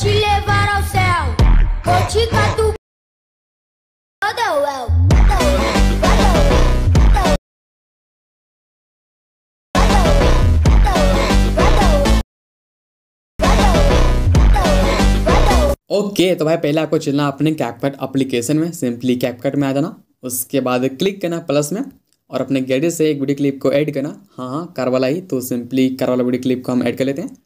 te levar ao céu. Vou te catucar. Okay okay, तो भाई पहले आपको चलना अपने कैपकट एप्लीकेशन में सिंपली कैपकट में आ जाना उसके बाद क्लिक करना प्लस में और अपने गैडेट से एक वीडियो क्लिप को ऐड करना हाँ हाँ कार वाला ही तो सिंपली कार वाला वीडियो क्लिप को हम ऐड कर लेते हैं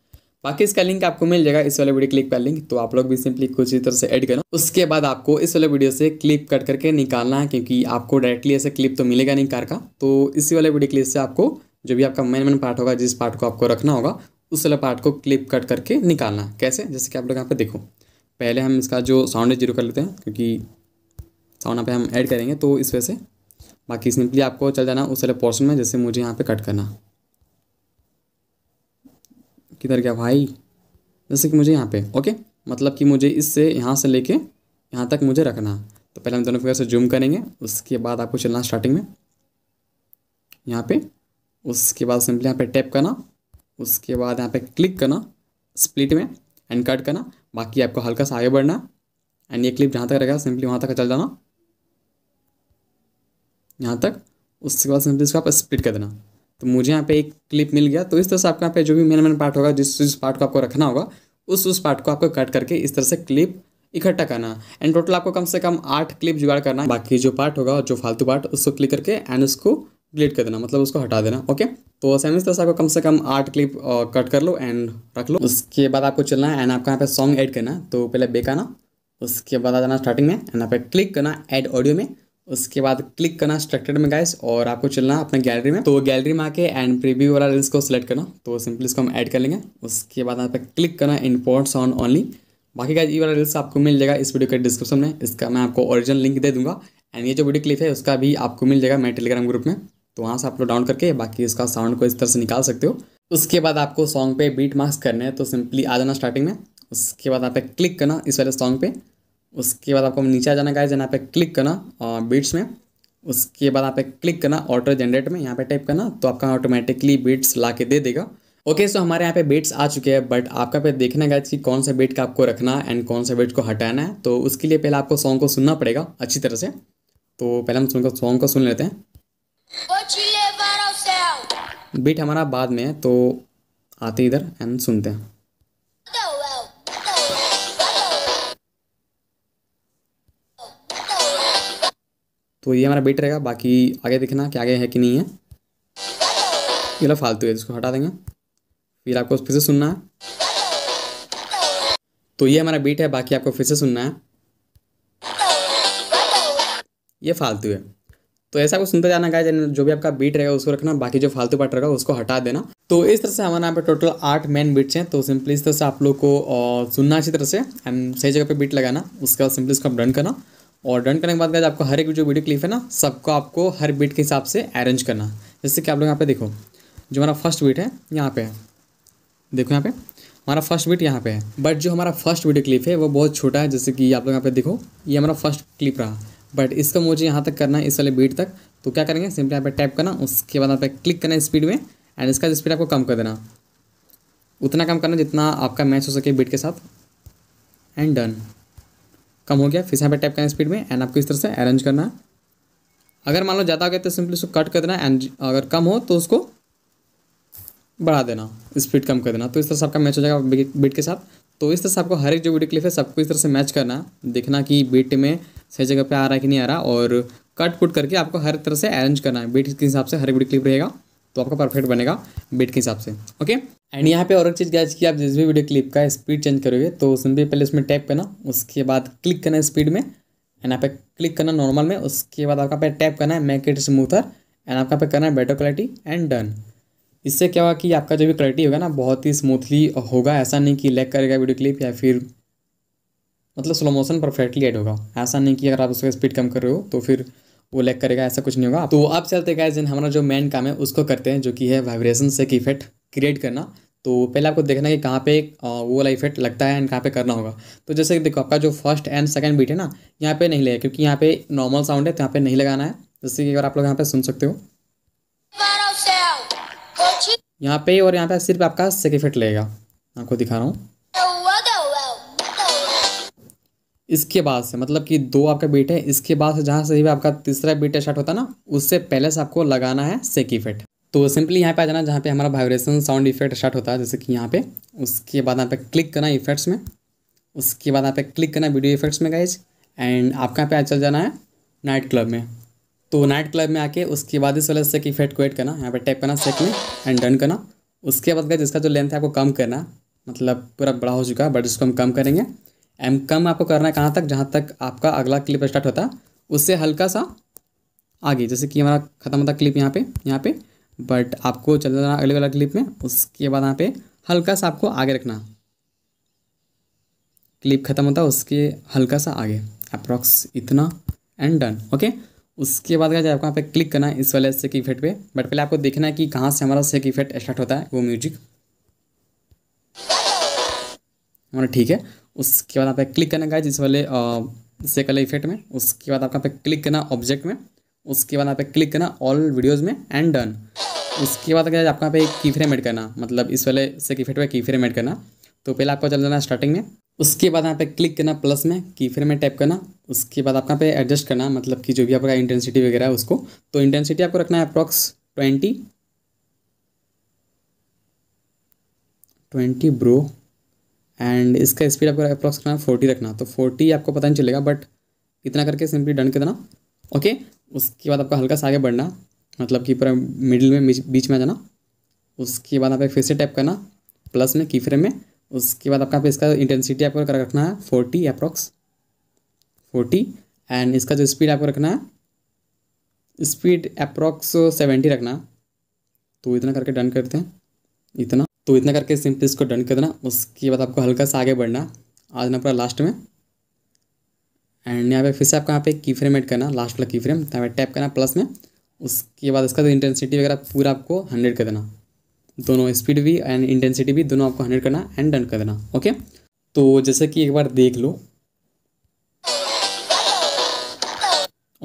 बाकी इसका लिंक आपको मिल जाएगा इस वाले वीडियो क्लिक पर लिंक तो आप लोग भी सिंपली कुछ ही तरह से ऐड करो उसके बाद आपको इस वाले वीडियो से क्लिप कट करके निकालना है क्योंकि आपको डायरेक्टली ऐसे क्लिप तो मिलेगा नहीं कार का तो इसी वाले वीडियो क्लिप से आपको जो भी आपका मेन मेन पार्ट होगा जिस पार्ट को आपको रखना होगा उस वाले पार्ट को क्लिप कट करके निकालना कैसे जैसे कि आप लोग यहाँ पर देखो पहले हम इसका जो साउंड जीरो कर लेते हैं क्योंकि साउंड यहाँ पर हम ऐड करेंगे तो इस वजह से बाकी सिंपली आपको चल जाना उस वाले पोर्सन में जैसे मुझे यहाँ पर कट करना किधर गया भाई जैसे कि मुझे यहाँ पे ओके मतलब कि मुझे इससे यहाँ से लेके यहाँ तक मुझे रखना तो पहले हम दोनों फिगर से जूम करेंगे उसके बाद आपको चलना स्टार्टिंग में यहाँ पे उसके बाद सिंपली यहाँ पे टैप करना उसके बाद यहाँ पे क्लिक करना स्प्लिट में एंड कट करना बाकी आपको हल्का सा आगे बढ़ना एंड ये क्लिप जहाँ तक रहेगा सिंपली वहाँ तक चल जाना यहाँ तक उसके बाद सिंपली इसको आप स्प्लिट कर देना तो मुझे यहाँ पे एक क्लिप मिल गया तो इस तरह से आपके यहाँ पे जो भी मेन मेन पार्ट होगा जिस जिस पार्ट को आपको रखना होगा उस उस पार्ट को आपको कट करके इस तरह से क्लिप इकट्ठा करना एंड टोटल आपको कम से कम आठ क्लिप जुगाड़ करना बाकी जो पार्ट होगा जो फालतू पार्ट उसको क्लिक करके एंड उसको डिलीट कर देना मतलब उसको हटा देना ओके तो सेम इस तरह से आपको कम से कम आठ क्लिप कट कर लो एंड रख लो उसके बाद आपको चलना है एंड आपको यहाँ पे सॉन्ग ऐड करना तो पहले बेकाना उसके बाद आ जाना स्टार्टिंग में एंड यहाँ पे क्लिक करना ऐड ऑडियो में उसके बाद क्लिक करना स्ट्रक्टर में गाइस और आपको चलना अपने गैलरी में तो गैलरी में आके एंड प्रीव्यू वाला रील्स को सिलेक्ट करना तो सिंपली इसको हम ऐड कर लेंगे उसके बाद यहाँ पे क्लिक करना इम्पोर्ट्स ऑन ओनली बाकी गाइस ये वाला रिल्स आपको मिल जाएगा इस वीडियो के डिस्क्रिप्शन में इसका मैं आपको ओरिजिनल लिंक दे दूंगा एंड ये जो वीडियो क्लिप है उसका भी आपको मिल जाएगा मैं टेलीग्राम ग्रुप में तो वहाँ से आप लोग डाउन करके बाकी इसका साउंड को इस तरह से निकाल सकते हो उसके बाद आपको सॉन्ग पे बीट मार्क्स करने हैं तो सिंपली आ जाना स्टार्टिंग में उसके बाद यहाँ पे क्लिक करना इस वाले सॉन्ग पे उसके बाद आपको नीचे आ जाना गाइज यहाँ पे क्लिक करना बीट्स में उसके बाद आप क्लिक करना ऑटो जनरेट में यहाँ पे टाइप करना तो आपका ऑटोमेटिकली बीट्स ला के दे देगा ओके सो हमारे यहाँ पे बीट्स आ चुके हैं बट आपका पे देखना गाइज कि कौन सा बीट का आपको रखना है एंड कौन सा बीट को हटाना है तो उसके लिए पहले आपको सॉन्ग को सुनना पड़ेगा अच्छी तरह से तो पहले हम सुनकर सॉन्ग को सुन लेते हैं बीट हमारा बाद में है तो आते इधर एंड सुनते हैं तो ये हमारा बेट रहेगा बाकी आगे देखना कि आगे है कि नहीं है ये लो फालतू है इसको हटा देंगे फिर आपको फिर से सुनना है तो ये हमारा बीट है बाकी आपको फिर से सुनना है ये फालतू है तो ऐसा आपको सुनते जाना गाइज जो भी आपका बीट रहेगा उसको रखना बाकी जो फालतू पार्ट रहेगा उसको हटा देना तो इस तरह से हमारे यहाँ पे टोटल आठ मेन बीट्स हैं तो सिंपली इस तरह से आप लोग को सुनना अच्छी तरह से एंड सही जगह पे बीट लगाना उसके बाद सिंपली इसको आप डन करना और डन करने के बाद आपको हर एक जो वीडियो क्लिप है ना सबको आपको हर बीट के हिसाब से अरेंज करना जैसे कि आप लोग यहाँ पे देखो जो हमारा फर्स्ट बीट है यहाँ पे है देखो यहाँ पे हमारा फर्स्ट बीट यहाँ पे है बट जो हमारा फर्स्ट वीडियो क्लिप है वो बहुत छोटा है जैसे कि आप लोग यहाँ पे देखो ये हमारा फर्स्ट क्लिप रहा बट इसका मुझे यहाँ तक करना है इस वाले बीट तक तो क्या करेंगे सिंपली यहाँ पे टैप करना उसके बाद यहाँ पे क्लिक करना स्पीड में एंड इसका स्पीड आपको कम कर देना उतना कम करना जितना आपका मैच हो सके बीट के साथ एंड डन कम हो गया फिर यहाँ पर टाइप करना स्पीड में एंड आपको इस तरह से अरेंज करना है अगर मान लो ज़्यादा हो गया तो सिंपली उसको कट कर देना एंड अगर कम हो तो उसको बढ़ा देना स्पीड कम कर देना तो इस तरह से आपका मैच हो जाएगा बीट के साथ तो इस तरह से आपको हर एक जो वीडियो क्लिप है सबको इस तरह से मैच करना देखना कि बीट में सही जगह पे आ रहा है कि नहीं आ रहा और कट कुट करके आपको हर तरह से अरेंज करना है बीट के हिसाब से हर एक वीडियो क्लिप रहेगा तो आपका परफेक्ट बनेगा बेट के हिसाब से ओके एंड यहाँ पे और एक चीज़ क्या है कि आप जिस भी वीडियो क्लिप का स्पीड चेंज करोगे तो उसमें भी पहले उसमें टैप करना उसके बाद क्लिक करना है स्पीड में एंड यहाँ पे क्लिक करना नॉर्मल में उसके बाद आपका पे टैप करना है मैकेट इट स्मूथर एंड आपका पे करना है बेटर क्वालिटी एंड डन इससे क्या होगा कि आपका जो भी क्वालिटी होगा ना बहुत ही स्मूथली होगा ऐसा नहीं कि लेक करेगा वीडियो क्लिप या फिर मतलब स्लो मोशन परफेक्टली एड होगा ऐसा नहीं कि अगर आप उसका स्पीड कम कर रहे हो तो फिर वो लैक करेगा ऐसा कुछ नहीं होगा तो अब चलते गए जिन हमारा जो मेन काम है उसको करते हैं जो कि है वाइब्रेशन से इफेक्ट क्रिएट करना तो पहले आपको देखना है कि कहाँ पे वो वाला इफेक्ट लगता है एंड कहाँ पे करना होगा तो जैसे कि देखो आपका जो फर्स्ट एंड सेकंड बीट है ना यहाँ पे नहीं लगेगा क्योंकि यहाँ पे नॉर्मल साउंड है तो यहाँ पे नहीं लगाना है जैसे कि अगर आप लोग यहाँ पे सुन सकते हो यहाँ पे और यहाँ पे सिर्फ आपका सेक इफेक्ट लगेगा आपको दिखा रहा हूँ इसके बाद से मतलब कि दो आपका बीट है इसके बाद से जहाँ से भी आपका तीसरा बीट स्टार्ट होता है ना उससे पहले से आपको लगाना है सेक इफेक्ट तो सिंपली यहाँ पे आ जाना जहाँ पे हमारा वाइब्रेशन साउंड इफेक्ट स्टार्ट होता है जैसे कि यहाँ पे उसके बाद यहाँ पे क्लिक करना इफेक्ट्स में उसके बाद यहाँ पे क्लिक करना वीडियो इफेक्ट्स में गाइज एंड आपका यहाँ पे चल जाना है नाइट क्लब में तो नाइट क्लब में आके उसके बाद इस वाले सेक इफेक्ट को एड करना यहाँ पर टैप करना सेक में एंड डन करना उसके बाद गाइज इसका जो लेंथ है आपको कम करना मतलब पूरा बड़ा हो चुका है बट इसको हम कम करेंगे एम कम आपको करना है कहाँ तक जहाँ तक आपका अगला क्लिप स्टार्ट होता है उससे हल्का सा आगे जैसे कि हमारा ख़त्म होता क्लिप यहाँ पे यहाँ पे बट आपको चलना जाना अगले वाला क्लिप में उसके बाद यहाँ पे हल्का सा आपको आगे रखना क्लिप ख़त्म होता उसके हल्का सा आगे अप्रॉक्स इतना एंड डन ओके उसके बाद क्या आपको यहाँ पे क्लिक करना है इस वाले सेक इफेक्ट पे बट पहले आपको देखना है कि कहाँ से हमारा सेक इफेक्ट स्टार्ट होता है वो म्यूजिक हमारा ठीक है उसके बाद आप क्लिक करना गाइज इस वाले इससे इफेक्ट में उसके बाद आपका पे क्लिक करना ऑब्जेक्ट में उसके बाद आप क्लिक करना ऑल वीडियोज़ में एंड डन उसके बाद अगर आपका पे की फ्रेम एड करना मतलब इस वाले से की में की फ्रेम एड करना तो पहले आपको चल जाना स्टार्टिंग में उसके बाद यहाँ पे क्लिक करना प्लस में की फ्रेम में टैप करना उसके बाद आपका पे एडजस्ट करना मतलब कि जो भी आपका इंटेंसिटी वगैरह है उसको तो इंटेंसिटी आपको रखना है approx twenty twenty bro and इसका स्पीड आपको अप्रॉक्स करना फोर्टी रखना तो फोर्टी आपको पता नहीं चलेगा बट इतना करके सिंपली डन कर देना ओके उसके बाद आपको हल्का सा आगे बढ़ना मतलब कि पूरा मिडिल में बीच में आ जाना उसके बाद आप फिर से टैप करना प्लस में की फ्रेम में उसके बाद आपका इसका इंटेंसिटी आपको कर रखना है फोर्टी अप्रॉक्स फोर्टी एंड इसका जो स्पीड आपको रखना है स्पीड अप्रॉक्स सेवेंटी रखना तो इतना करके डन करते हैं इतना तो इतना करके सिंपली इसको डन कर देना उसके बाद आपको हल्का सा आगे बढ़ना आ जाना पूरा लास्ट में एंड यहाँ पे फिर से आपको यहाँ पे की फ्रेम ऐड करना लास्ट वाला की फ्रेम तो यहाँ टैप करना प्लस में उसके बाद इसका इंटेंसिटी वगैरह पूरा आपको हंड्रेड कर देना दोनों स्पीड भी एंड इंटेंसिटी भी दोनों आपको हंड्रेड करना एंड डन कर देना ओके तो जैसे कि एक बार देख लो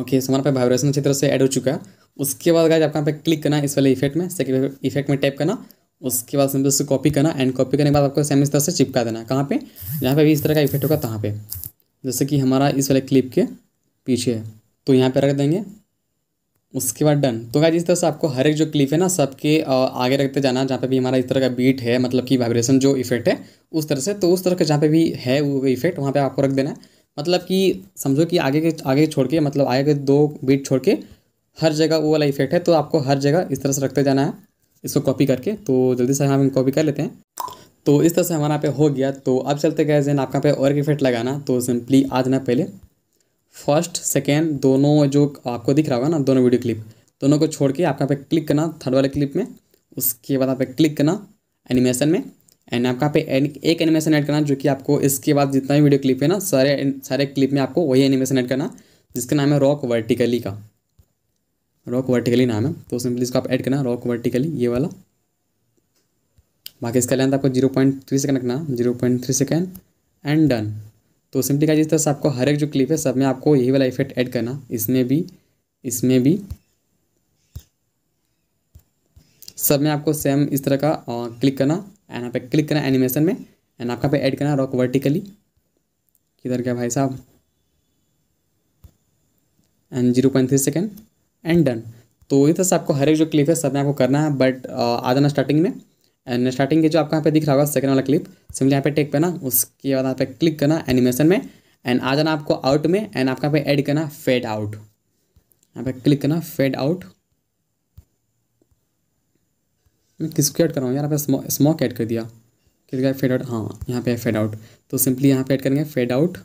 ओके सो हमारे पे वाइब्रेशन अच्छी तरह से ऐड हो चुका है उसके बाद अगर आपका यहाँ पे क्लिक करना इस वाले इफेक्ट में सेकंड इफेक्ट में टैप करना उसके बाद सिंपल से कॉपी करना एंड कॉपी करने के बाद आपको सेम इस तरह से चिपका देना कहाँ पे जहाँ पे भी इस तरह का इफेक्ट होगा कहाँ पे जैसे कि हमारा इस वाले क्लिप के पीछे है तो यहाँ पे रख देंगे उसके बाद डन तो क्या जिस तरह से आपको हर एक जो क्लिप है ना सबके आगे रखते जाना जहाँ पे भी हमारा इस तरह का बीट है मतलब कि वाइब्रेशन जो इफेक्ट है उस तरह से तो उस तरह का जहाँ पे भी है वो इफेक्ट वहाँ पे आपको रख देना है मतलब कि समझो कि आगे के आगे छोड़ के मतलब आगे के दो बीट छोड़ के हर जगह वो वाला इफेक्ट है तो आपको हर जगह इस तरह से रखते जाना है इसको कॉपी करके तो जल्दी से हम कॉपी कर लेते हैं तो इस तरह से हमारा यहाँ पे हो गया तो अब चलते गए जैन आपका पे और इफेक्ट लगाना तो सिंपली आ जाना पहले फर्स्ट सेकेंड दोनों जो आपको दिख रहा होगा ना दोनों वीडियो क्लिप दोनों को छोड़ के आपका पे क्लिक करना थर्ड वाले क्लिप में उसके बाद आप क्लिक करना एनिमेशन में एंड आपका पे एक एनिमेशन ऐड करना जो कि आपको इसके बाद जितना भी वीडियो क्लिप है ना सारे सारे क्लिप में आपको वही एनिमेशन ऐड करना जिसका नाम है रॉक वर्टिकली का रॉक वर्टिकली नाम है तो सिंपली इसको आप ऐड करना रॉक वर्टिकली ये वाला बाकी इसका लेंथ आपको जीरो पॉइंट थ्री सेकेंड रखना zero point three second and done तो सिंपली क्या जिस तरह से आपको हर एक जो क्लिप है सब में आपको यही वाला इफेक्ट ऐड करना इसमें भी इसमें भी सब में आपको सेम इस तरह का क्लिक करना एंड यहाँ पे क्लिक करना एनिमेशन में एंड आपका पे ऐड करना रॉक वर्टिकली किधर क्या भाई साहब and zero point three second and done तो ये था आपको हर एक जो क्लिप है सब में आपको करना है बट आ जाना स्टार्टिंग में एंड स्टार्टिंग के जो आपको यहाँ पे दिख रहा होगा सेकंड वाला क्लिप सिंपली यहाँ पे टेक पे ना उसके बाद यहाँ पे क्लिक करना एनिमेशन में एंड आ जाना आपको आउट में एंड आपका यहाँ पे ऐड करना फेड आउट यहाँ पे क्लिक करना फेड आउट मैं किसको ऐड कर रहा हूँ यार यहाँ पे स्मॉक ऐड कर दिया किसका फेड आउट हाँ यहाँ पे फेड आउट तो सिंपली यहाँ पे ऐड करेंगे फेड आउट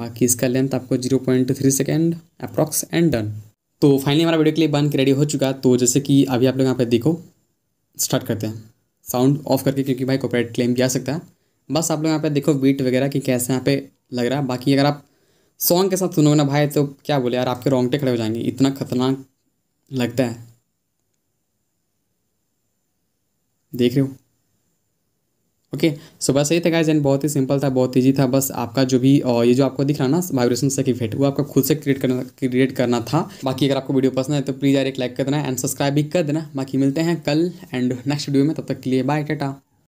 बाकी इसका लेंथ आपको zero point three second approx and done तो फाइनली हमारा वीडियो के लिए बन के रेडी हो चुका तो जैसे कि अभी आप लोग यहाँ पर देखो स्टार्ट करते हैं साउंड ऑफ करके क्योंकि भाई कॉपरेट क्लेम किया सकता है बस आप लोग यहाँ पे देखो बीट वगैरह कि कैसे यहाँ पे लग रहा है बाकी अगर आप सॉन्ग के साथ सुनोगे ना भाई तो क्या बोले यार आपके रोंगटे खड़े हो जाएंगे इतना खतरनाक लगता है देख रहे हो ओके सो बस यही था गाइज एंड बहुत ही सिंपल था बहुत ईजी था बस आपका जो भी ये जो आपको दिख रहा ना वाइब्रेशन इफेक्ट वो आपको खुद से क्रिएट करना क्रिएट करना था बाकी अगर आपको वीडियो पसंद है तो प्लीज़ यार एक लाइक कर देना एंड सब्सक्राइब भी कर देना बाकी मिलते हैं कल एंड नेक्स्ट वीडियो में तब तक के लिए बाय टाटा